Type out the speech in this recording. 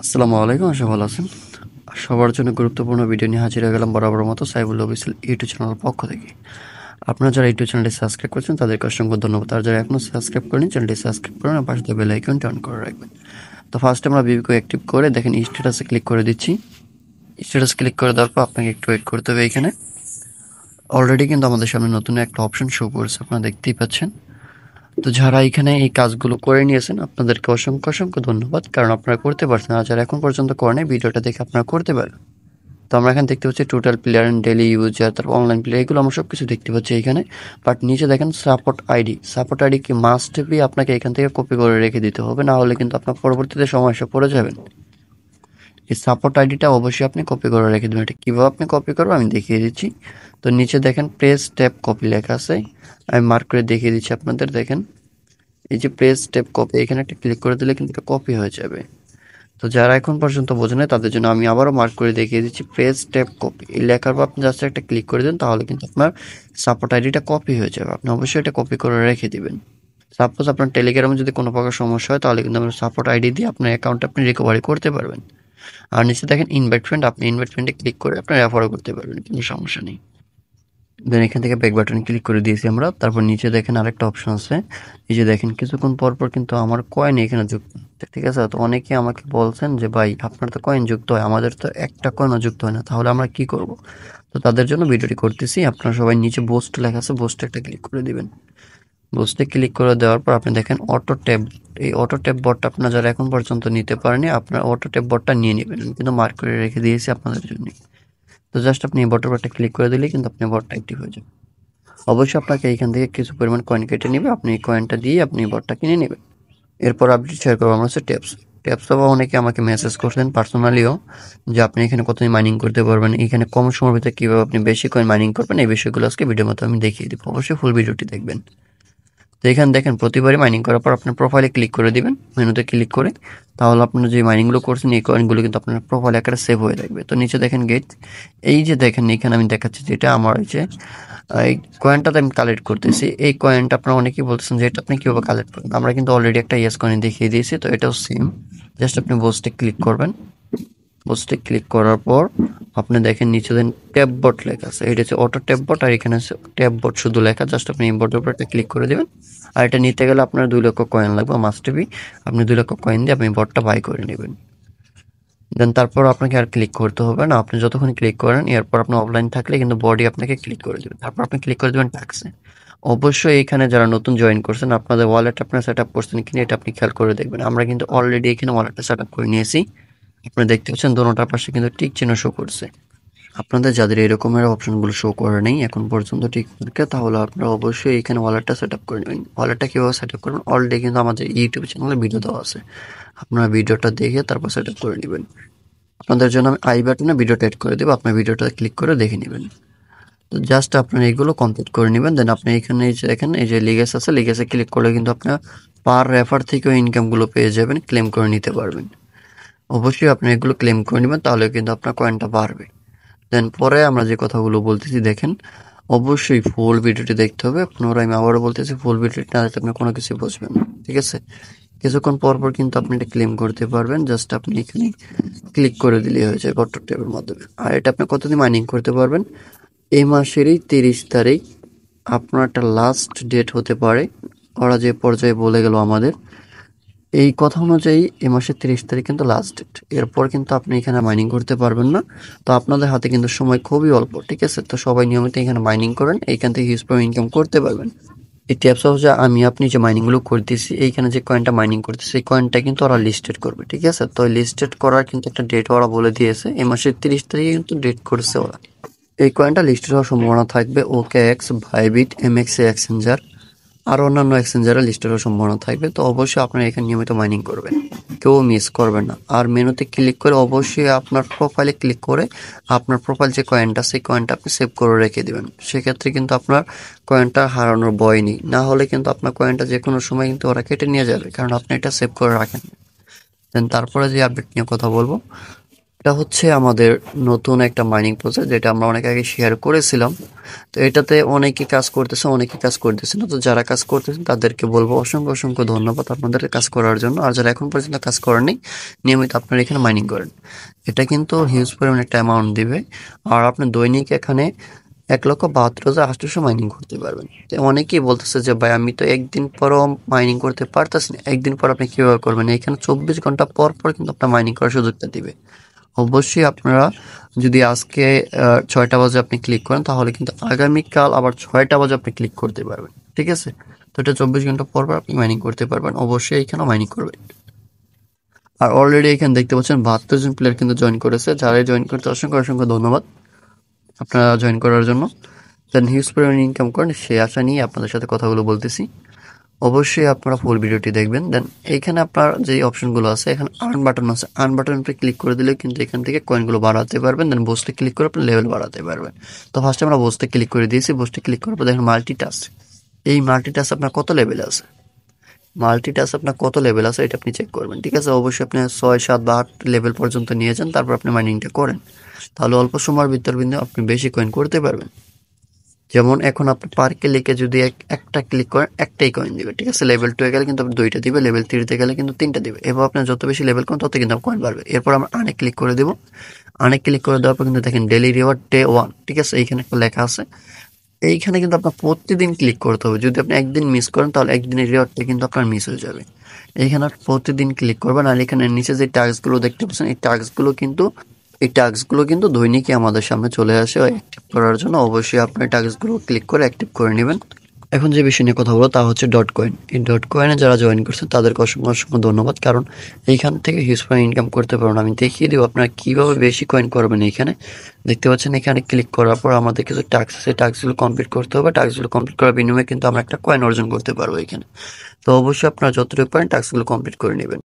আসসালামু আলাইকুম আশা ভালো আছেন সবার জন্য গুরুত্বপূর্ণ ভিডিও নিয়ে হাজির হয়ে গেলাম বরাবর মতো সাইবুল অফিসিয়াল ইউটিউব চ্যানেল পক্ষ থেকে আপনারা যারা ইউটিউব চ্যানেলটি সাবস্ক্রাইব করেছেন তাদেরকে অসংখ্য ধন্যবাদ আর যারা এখনও সাবস্ক্রাইব করেন চ্যানেলটি সাবস্ক্রাইব করেন আর পাশে বেল আইকন টার্ন করে রাখবেন তো ফার্স্টে আমরা বিবিকে অ্যাক্টিভ করে দেখেন স্ট্যাটাসে ক্লিক করে দিচ্ছি স্ট্যাটাস ক্লিক করে দেওয়ার পর আপনাকে একটু ওয়েট করতে হবে এখানে অলরেডি কিন্তু আমাদের সামনে নতুন একটা অপশন শো করছে আপনারা দেখতেই পাচ্ছেন তো যারা এখানে এই কাজগুলো করে নিয়েছেন আপনাদেরকে অসংখ্য অসংখ্য ধন্যবাদ কারণ আপনারা করতে পারছেন আর যারা এখন পর্যন্ত করে ভিডিওটা দেখে আপনারা করতে পারেন তো আমরা এখানে দেখতে পাচ্ছি total player and daily user তারপর অনলাইন প্লেয়ার এগুলো আমরা সব কিছু দেখতে পাচ্ছি এখানে বাট নিচে দেখেন সাপোর্ট আইডি সাপোর্ট আইডি কি মাস্ট বি আপনাকে এখান থেকে কপি করে রেখে দিতে হবে না হলে কিন্তু আপনার পরবর্তীতে সমস্যা পড়ে যাবেন এই সাপোর্ট আইডিটা অবশ্যই আপনি কপি করে রেখে দেবেন এটা কীভাবে আপনি কপি করবেন আমি দেখিয়ে দিচ্ছি তো নিচে দেখেন প্রেস ট্যাপ কপি লেখা আছে আমি মার্ক করে দেখিয়ে দিচ্ছি আপনাদের দেখেন এই যে প্রেস স্টেপ কপি এখানে একটা ক্লিক করে দিলে কিন্তু এটা কপি হয়ে যাবে তো যারা এখন পর্যন্ত বোঝে না তাদের জন্য আমি আবারও মার্ক করে দেখিয়ে দিচ্ছি প্রেস স্টেপ কপি এই লেখার পর আপনি জাস্ট একটা ক্লিক করে দেন তাহলে কিন্তু আপনার সাপোর্ট আইডিটা কপি হয়ে যাবে আপনি অবশ্যই এটা কপি করে রেখে দিবেন সাপোজ আপনার টেলিগ্রামে যদি কোনো প্রকার সমস্যা হয় তাহলে কিন্তু আপনার সাপোর্ট আইডি দিয়ে আপনার অ্যাকাউন্টটা আপনি রিকভারি করতে পারবেন আর নিচে দেখেন ইনভেস্টমেন্ট আপনি ইনভেস্টমেন্টে ক্লিক করে আপনি রেফারও করতে পারবেন কোনো সমস্যা নেই দেন এখান থেকে ব্যাক বাটন ক্লিক করে দিয়েছি আমরা তারপর নিচে দেখেন আরেকটা অপশন আছে যে দেখেন কিছুক্ষণ পরপর কিন্তু আমার কয়েন এখানে যুক্ত ঠিক আছে তো অনেকে আমাকে বলছেন যে ভাই আপনার তো কয়েন যুক্ত হয় আমাদের তো একটা কয়েনও যুক্ত হয় না তাহলে আমরা কি করব তো তাদের জন্য ভিডিওটি করতেছি আপনারা সবাই নিচে বোস্ট লেখা আছে বোস্টে একটা ক্লিক করে দিবেন বোস্টে ক্লিক করে দেওয়ার পর আপনি দেখেন অটো ট্যাব এই অটো ট্যাব বটটা আপনারা যারা এখন পর্যন্ত নিতে পারেনি আপনার অটো ট্যাব বটটা নিয়ে নেবেন কিন্তু মার্ক করে রেখে দিয়েছি আপনাদের জন্য তো জাস্ট আপনি এই বটের ক্লিক করে দিলেই কিন্তু আপনি বটটা অ্যাক্টিভ হয়ে যাবে অবশ্যই আপনাকে এইখান থেকে কিছু পরিমাণ কয়েন কেটে নেবে আপনি এই কয়েনটা দিয়ে আপনি বটটা কিনে নেবেন এরপর আপডেট শেয়ার করবো আমার হচ্ছে টেপস টেপস তো অনেকে আমাকে মেসেজ করছেন পার্সোনালিও যে আপনি এখানে কতদিন মাইনিং করতে পারবেন এখানে কম সময়ের ভিতরে কীভাবে আপনি বেশি কয়েন মাইনিং করবেন এই বিষয়গুলো আজকে ভিডিওর মতো আমি দেখিয়ে দেবো অবশ্যই ফুল ভিডিওটি দেখবেন তো এখানে দেখেন প্রতিবারই মাইনিং করার পর আপনার প্রোফাইলে ক্লিক করে দিবেন মেনুতে ক্লিক করে তাহলে আপনার যে মাইনিংগুলো করছেন এই কয়েনগুলো কিন্তু আপনার প্রোফাইল একটা সেভ হয়ে থাকবে তো নিচে দেখেন গেট এই যে দেখেন এখানে আমি দেখাচ্ছি যেটা আমার হয়েছে এই কয়েনটাতে আমি কালেক্ট করতেছি এই কয়েনটা আপনার অনেকেই বলতেছেন যে এটা আপনি কীভাবে কালেক্ট করবেন আমরা কিন্তু অলরেডি একটা ইয়েস কয়েন দেখিয়ে দিয়েছি তো এটাও সেম জাস্ট আপনি বোস্টে ক্লিক করবেন পোস্টে ক্লিক করার পর আপনি দেখেন নিচে দেন ট্যাব বট লেখা আছে এটা হচ্ছে অটো ট্যাব বট আর এখানে আছে ট্যাব বট শুধু লেখা জাস্ট আপনি ইম্পোর্টের উপর একটা ক্লিক করে দেবেন আর এটা নিতে গেলে আপনার দুই লক্ষ কয়েন লাগবে মাস্ট বি আপনি দুই লক্ষ কয়েন দিয়ে আপনি বটটা বাই করে নেবেন দেন তারপর আপনাকে আর ক্লিক করতে হবে না আপনি যতক্ষণ ক্লিক করেন এরপর আপনি অফলাইন থাকলে কিন্তু বডি আপনাকে ক্লিক করে দেবেন তারপর আপনি ক্লিক করে দেবেন ট্যাক্সে অবশ্যই এখানে যারা নতুন জয়েন করছেন আপনাদের ওয়ালেট আপনার সেট আপ করছেন কিনা এটা আপনি খেয়াল করে দেখবেন আমরা কিন্তু অলরেডি এখানে ওয়ালেটটা সেট আপ করে নিয়েছি আপনারা দেখতে পাচ্ছেন দোনোটার পাশে কিন্তু টিক চিহ্ন শো করছে আপনাদের যাদের এরকমের অপশনগুলো শো করে নেই এখন পর্যন্ত ঠিক থাকে তাহলে আপনারা অবশ্যই এখানে ওয়ালেটটা সেট আপ করে নেবেন ওয়ালেটটা কীভাবে সেট আপ করবেন অলরেডি কিন্তু আমাদের ইউটিউব চ্যানেলে ভিডিও দেওয়া আছে আপনারা ভিডিওটা দেখে তারপর সেট আপ করে নেবেন আপনাদের জন্য আমি আই বাটনে ভিডিওটা এড করে দেবো আপনার ভিডিওটা ক্লিক করে দেখে নেবেন তো জাস্ট আপনারা এগুলো কমপ্লিট করে নেবেন দেন আপনি এখানে এই যে দেখেন এই যে লিগেস আছে লিগেসে ক্লিক করলে কিন্তু আপনার পার রেফার থেকেও ইনকামগুলো পেয়ে যাবেন ক্লেম করে নিতে পারবেন অবশ্যই আপনি এগুলো ক্লেম করে নেবেন তাহলে কিন্তু আপনার কয়েনটা বাড়বে দেন পরে আমরা যে কথাগুলো বলতেছি দেখেন অবশ্যই ফুল ভিডিওটি দেখতে হবে পুনরায় আমি আবারও বলতেছি ফুল ভিডিওটি না আপনি কোনো কিছু বুঝবেন না ঠিক আছে কিছুক্ষণ পর পর কিন্তু আপনি এটা ক্লেম করতে পারবেন জাস্ট আপনি এখানে ক্লিক করে দিলেই হয়ে যায় কট্টর টাইপের মাধ্যমে আর এটা আপনি কতদিন মাইনিং করতে পারবেন এই মাসেরই তিরিশ তারিখ আপনার একটা লাস্ট ডেট হতে পারে ওরা যে পর্যায়ে বলে গেল আমাদের এই কথা অনুযায়ী এ মাসের তিরিশ তারিখ কিন্তু লাস্ট ডেট এরপর কিন্তু আপনি এখানে মাইনিং করতে পারবেন না তো আপনাদের হাতে কিন্তু সময় খুবই অল্প ঠিক আছে তো সবাই নিয়মিত এখানে মাইনিং করেন এইখান থেকে হিউজ পরিমাণ ইনকাম করতে পারবেন এই ট্যাপস হচ্ছে আমি আপনি যে মাইনিংগুলো করতেছি এইখানে যে কয়েনটা মাইনিং করতেছি এই কয়েনটা কিন্তু ওরা লিস্টেড করবে ঠিক আছে তো লিস্টেড করার কিন্তু একটা ডেট ওরা বলে দিয়েছে এ মাসের তিরিশ তারিখে কিন্তু ডেট করছে ওরা এই কয়েনটা লিস্টেড হওয়ার সম্ভাবনা থাকবে okay X Bybit M X exchanger আরও অন্যান্য এক্সচেঞ্জারের লিস্টেরও সম্ভাবনা থাকবে তো অবশ্যই আপনারা এখানে নিয়মিত মাইনিং করবেন কেউ মিস করবেন না আর মেনুতে ক্লিক করে অবশ্যই আপনার প্রোফাইলে ক্লিক করে আপনার প্রোফাইল যে কয়েনটা সেই কয়েনটা আপনি সেভ করে রেখে দেবেন সেক্ষেত্রে কিন্তু আপনার কয়েনটা হারানোর ভয় নেই না হলে কিন্তু আপনার কয়েনটা যে কোনো সময় কিন্তু ওরা কেটে নিয়ে যাবে কারণ আপনি এটা সেভ করে রাখেন দেন তারপরে যে আপডেট নিয়ে কথা বলবো এটা হচ্ছে আমাদের নতুন একটা মাইনিং প্রজেক্ট যেটা আমরা অনেক আগে শেয়ার করেছিলাম তো এটাতে অনেকে কাজ করতেছে অনেকে কাজ করতেছে না তো যারা কাজ করতেছেন তাদেরকে বলবো অসংখ্য অসংখ্য ধন্যবাদ আপনাদের কাজ করার জন্য আর যারা এখন পর্যন্ত কাজ করেনি নিয়মিত আপনারা এখানে মাইনিং করেন এটা কিন্তু হিউজ পরিমাণ একটা অ্যামাউন্ট দিবে আর আপনি দৈনিক এখানে এক লক্ষ বাহাত্তর হাজার আটশোশো মাইনিং করতে পারবেন তো অনেকেই বলতেছে যে ভাই আমি তো একদিন পরও মাইনিং করতে পারতেছি না একদিন পর আপনি কীভাবে করবেন এখানে চব্বিশ ঘন্টা পর পর কিন্তু আপনার মাইনিং করার সুযোগটা দিবে অবশ্যই আপনারা যদি আজকে ছয়টা বাজে আপনি ক্লিক করেন তাহলে কিন্তু আগামীকাল আবার ছয়টা বাজে আপনি ক্লিক করতে পারবেন ঠিক আছে তো এটা চব্বিশ ঘন্টা পর পর আপনি মাইনিং করতে পারবেন অবশ্যই এখানে মাইনিং করবেন আর অলরেডি এখানে দেখতে পাচ্ছেন বাহাত্তর জন প্লেয়ার কিন্তু জয়েন করেছে যারাই জয়েন করতে অসংখ্য অসংখ্য ধন্যবাদ আপনারা জয়েন করার জন্য দেন হিউজ পরিমাণে ইনকাম করেন সেই আশা নিয়ে আপনাদের সাথে কথাগুলো বলতেছি অবশ্যই আপনারা ফুল ভিডিওটি দেখবেন দেন এখানে আপনার যে অপশনগুলো আছে এখানে আর্ন বাটন আছে আর্ন বাটন ক্লিক করে দিলে কিন্তু এখান থেকে কয়েনগুলো বাড়াতে পারবেন দেন বসতে ক্লিক করে আপনি লেভেল বাড়াতে পারবেন তো ফার্স্টে আমরা বসতে ক্লিক করে দিয়েছি বসতে ক্লিক করার পর দেখেন মাল্টিটাস্ক এই মাল্টিটাস্ক আপনার কত লেভেল আছে মাল্টিটাস্ক আপনার কত লেভেল আছে এটা আপনি চেক করবেন ঠিক আছে অবশ্যই আপনি ছয় সাত বা আট লেভেল পর্যন্ত নিয়ে যান তারপর আপনি মাইনিংটা করেন তাহলে অল্প সময়ের ভিতর বিন্দু আপনি বেশি কয়েন করতে পারবেন যেমন এখন আপনি পার ক্লিকে যদি একটা ক্লিক করেন একটাই কয়েন দিবে ঠিক আছে লেভেল টুয়ে গেলে কিন্তু আপনি দুইটা দিবে লেভেল থ্রিতে গেলে কিন্তু তিনটা দিবে এবার আপনি যত বেশি লেভেল করেন তত কিন্তু কয়েন বাড়বে এরপর আমরা অনেক ক্লিক করে দেবো অনেক ক্লিক করে দেওয়ার পর কিন্তু দেখেন ডেলি রিওয়ার্ড ডে ওয়ান ঠিক আছে এইখানে একটা লেখা আছে এইখানে কিন্তু আপনার প্রতিদিন ক্লিক করতে হবে যদি আপনি একদিন মিস করেন তাহলে একদিনের রিওয়ার্ডটা কিন্তু আপনার মিস হয়ে যাবে এইখানে প্রতিদিন ক্লিক করবেন আর এখানে নিচে যে টাস্কগুলো দেখতে পাচ্ছেন এই টাস্কগুলো কিন্তু এই টাস্কগুলো কিন্তু দৈনিকই আমাদের সামনে চলে আসে অ্যাক্টিভ করার জন্য অবশ্যই আপনি টাস্কগুলো ক্লিক করে অ্যাক্টিভ করে নেবেন এখন যে বিষয় নিয়ে কথা বলো তা হচ্ছে ডট কয়েন এই ডট কয়েনে যারা জয়েন করছেন তাদেরকে অসংখ্য অসংখ্য ধন্যবাদ কারণ এইখান থেকে হিউজ পয়েন্ট ইনকাম করতে পারেন আমি দেখিয়ে দেবো আপনারা কীভাবে বেশি কয়েন করবেন এইখানে দেখতে পাচ্ছেন এখানে ক্লিক করার পর আমাদের কিছু টাস্ক আছে টাস্কগুলো কমপ্লিট করতে হবে টাস্কগুলো কমপ্লিট করার বিনিময়ে কিন্তু আমরা একটা কয়েন অর্জন করতে পারবো এখানে তো অবশ্যই আপনারা যতটুকু পারেন টাস্কগুলো কমপ্লিট করে নেবেন